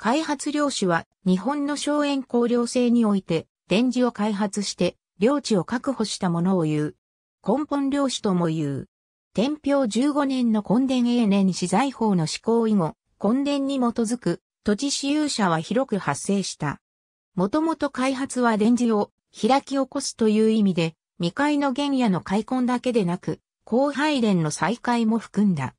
開発領主は日本の荘園公領制において、電磁を開発して領地を確保したものを言う。根本領主とも言う。天平15年の根伝永年資材法の施行以後、根伝に基づく土地私有者は広く発生した。もともと開発は電磁を開き起こすという意味で、未開の原野の開墾だけでなく、後廃連の再開も含んだ。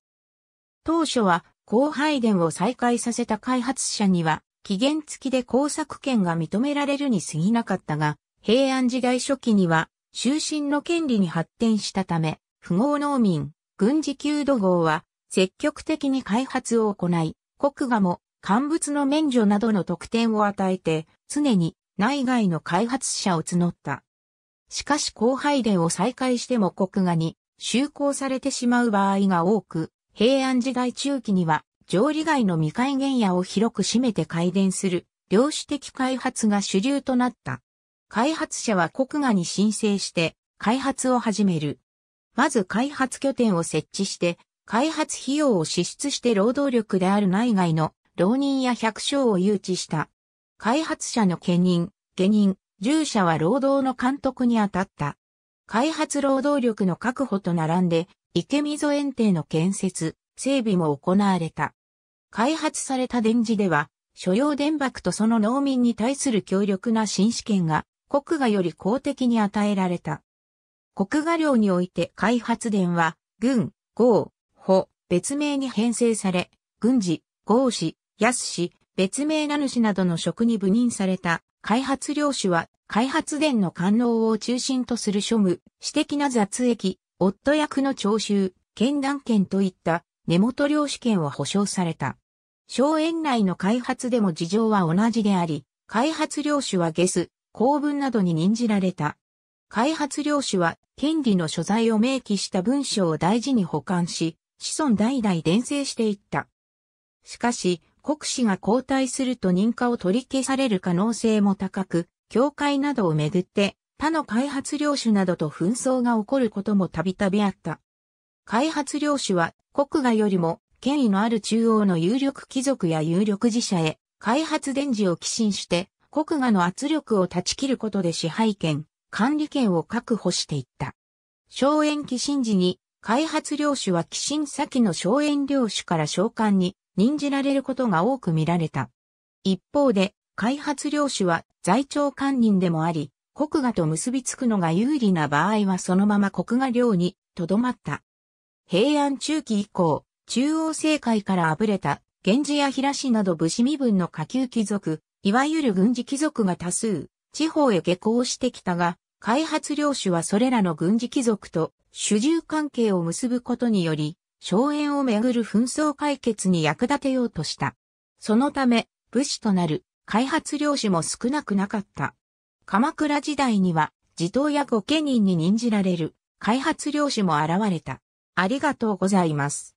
当初は高配電を再開させた開発者には、期限付きで工作権が認められるに過ぎなかったが、平安時代初期には、終身の権利に発展したため、富豪農民、軍事級土豪は、積極的に開発を行い、国画も、乾物の免除などの特典を与えて、常に内外の開発者を募った。しかし高配電を再開しても国画に就航されてしまう場合が多く、平安時代中期には上利外の未開原野を広く占めて改電する量子的開発が主流となった。開発者は国外に申請して開発を始める。まず開発拠点を設置して、開発費用を支出して労働力である内外の浪人や百姓を誘致した。開発者の兼任、下任、従者は労働の監督に当たった。開発労働力の確保と並んで、池溝園庭の建設、整備も行われた。開発された電磁では、所要電爆とその農民に対する強力な新試験が、国画より公的に与えられた。国画領において開発電は、軍、豪、保、別名に編成され、軍事、豪氏、安氏、別名名主などの職に部任された開発領主は、開発電の官能を中心とする庶務、私的な雑役、夫役の徴収、剣断権といった根元領主権は保障された。荘園内の開発でも事情は同じであり、開発領主はゲス、公文などに任じられた。開発領主は権利の所在を明記した文書を大事に保管し、子孫代々伝承していった。しかし、国司が交代すると認可を取り消される可能性も高く、教会などをめぐって他の開発領主などと紛争が起こることもたびたびあった。開発領主は国外よりも権威のある中央の有力貴族や有力自社へ開発電磁を寄進して国画の圧力を断ち切ることで支配権、管理権を確保していった。荘園寄進時に開発領主は寄進先の荘園領主から召喚に任じられることが多く見られた。一方で開発領主は在庁官人でもあり、国画と結びつくのが有利な場合はそのまま国画領にとどまった。平安中期以降、中央政界からあぶれた、源氏や平氏など武士身分の下級貴族、いわゆる軍事貴族が多数、地方へ下校してきたが、開発領主はそれらの軍事貴族と主従関係を結ぶことにより、荘園をめぐる紛争解決に役立てようとした。そのため、武士となる開発領主も少なくなかった。鎌倉時代には、地頭や御家人に任じられる開発領主も現れた。ありがとうございます。